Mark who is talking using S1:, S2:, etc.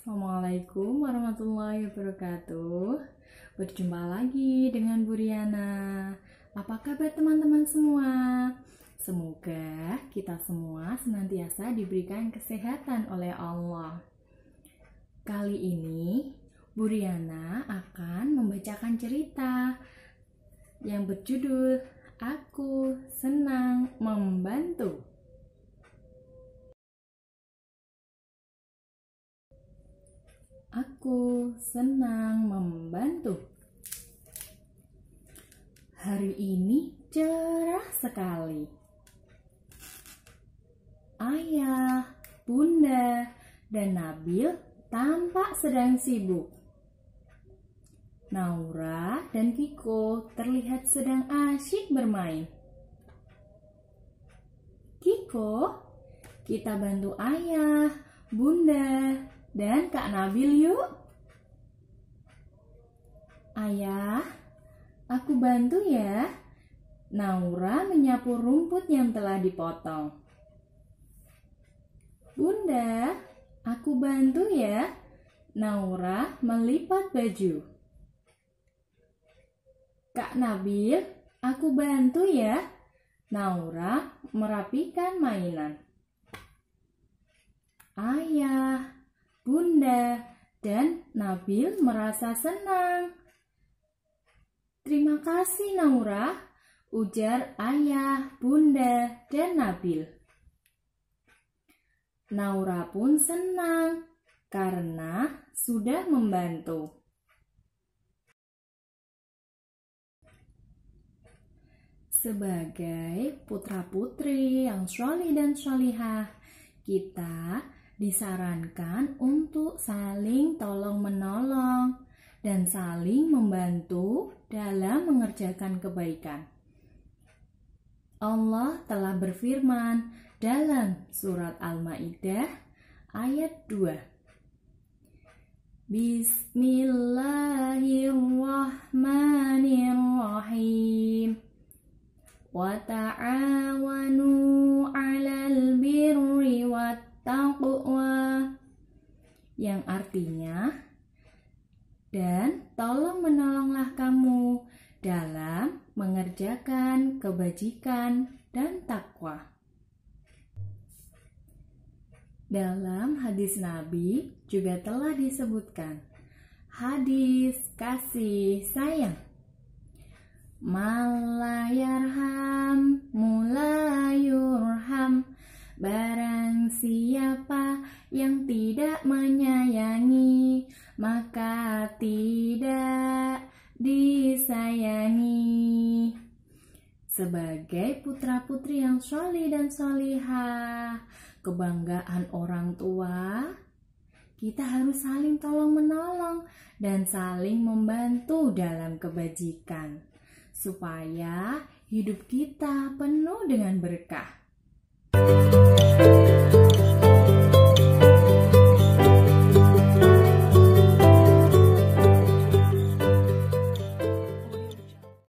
S1: Assalamualaikum warahmatullahi wabarakatuh Berjumpa lagi dengan Buriana Apa kabar teman-teman semua? Semoga kita semua senantiasa diberikan kesehatan oleh Allah Kali ini Buriana akan membacakan cerita yang berjudul Aku Senang Membantu Aku senang membantu. Hari ini cerah sekali. Ayah, Bunda, dan Nabil tampak sedang sibuk. Naura dan Kiko terlihat sedang asyik bermain. Kiko, kita bantu ayah, bunda, dan Kak Nabil yuk. Ayah, aku bantu ya. Naura menyapu rumput yang telah dipotong. Bunda, aku bantu ya. Naura melipat baju. Kak Nabil, aku bantu ya. Naura merapikan mainan. Ayah, Bunda dan Nabil merasa senang. Terima kasih Naura, ujar ayah, bunda, dan Nabil. Naura pun senang karena sudah membantu. Sebagai putra-putri yang sholih dan sholihah, kita disarankan untuk saling tolong-menolong dan saling membantu dalam mengerjakan kebaikan. Allah telah berfirman dalam surat Al-Maidah ayat 2. Bismillahirrahmanirrahim. Wa ta'ala tolong menolonglah kamu dalam mengerjakan kebajikan dan takwa. Dalam hadis Nabi juga telah disebutkan hadis kasih sayang. Malayarham mulayurham Barang siapa yang tidak menyayangi maka tidak sebagai putra-putri yang soli dan solihah, kebanggaan orang tua, kita harus saling tolong-menolong dan saling membantu dalam kebajikan, supaya hidup kita penuh dengan berkah.